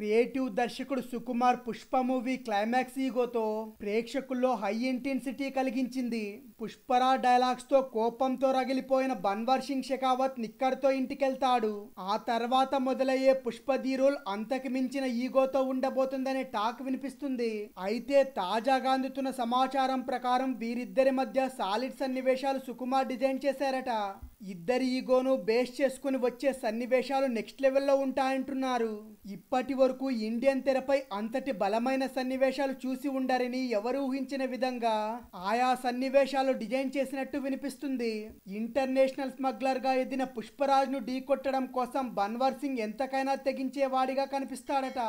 creative దర్శకుడు Sukumar Pushpa movie climax ఈగోతో ప్రేక్షకుల్లో హై ఇంటెన్సిటీ కలిగించింది పుష్పరా డైలాగ్స్ తో కోపంతో రగిలిపోయిన బన్వర్ సింగ్ షెకావత్ నిక్కర్తో ఇంటికెళ్తాడు ఆ తర్వాత మొదలయ్యే పుష్ప ధీరోల్ అంతకు మించిన ఈగోతో ఉండబోతుందనే టాక్ వినిపిస్తుంది అయితే తాజాగా అందుతున్న సమాచారం ప్రకారం వీరిద్దరి మధ్య సాలిడ్ సన్నివేశాలు సుకుమార్ డిజైన్ చేశారట ఇద్దరి ఈగోను బేస్ చేసుకుని వచ్చే సన్నివేశాలు నెక్స్ట్ లెవెల్లో ఉంటాయంటున్నారు ఇప్పటి వరకు వరకు ఇండియన్ తెరపై అంతటి బలమైన సన్నివేశాలు చూసి ఉండారని ఎవరు ఊహించిన విధంగా ఆయా సన్నివేశాలు డిజైన్ చేసినట్టు వినిపిస్తుంది ఇంటర్నేషనల్ స్మగ్లర్ గా ఎదిన పుష్పరాజ్ను ఢీకొట్టడం కోసం బన్వర్ సింగ్ ఎంతకైనా తెగించేవాడిగా కనిపిస్తాడట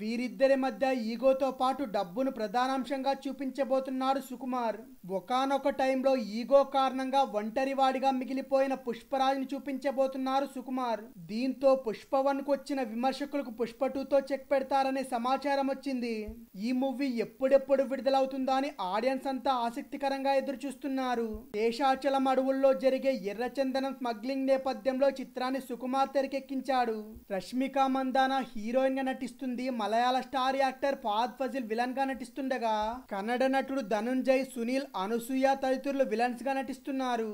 వీరిద్దరి మధ్య ఈగోతో పాటు డబ్బును ప్రధానాంశంగా చూపించబోతున్నాడు సుకుమార్ ఒకనొక టైంలో ఈగో కారణంగా ఒంటరివాడిగా మిగిలిపోయిన పుష్పరాజ్ని చూపించబోతున్నారు సుకుమార్ దీంతో పుష్పవన్కు వచ్చిన విమర్శకులకు పుష్ప టూతో చెక్ పెడతారనే సమాచారం వచ్చింది ఈ మూవీ ఎప్పుడెప్పుడు విడుదలవుతుందా అని ఆడియన్స్ అంతా ఆసక్తికరంగా ఎదురు చూస్తున్నారు దేశాచలం అడవుల్లో జరిగే ఎర్రచందనం స్మగ్లింగ్ నేపథ్యంలో చిత్రాన్ని సుకుమార్ తెరకెక్కించాడు రష్మిక మందాన హీరోయిన్ గా నటిస్తుంది మలయాళ star actor Fahadh Faasil villain గా నటిస్తుండగా కన్నడ నటుడు ధనుంజయ్ సునీల్ అనసూయ తదితరులు విలన్స్ గా నటిస్తున్నారు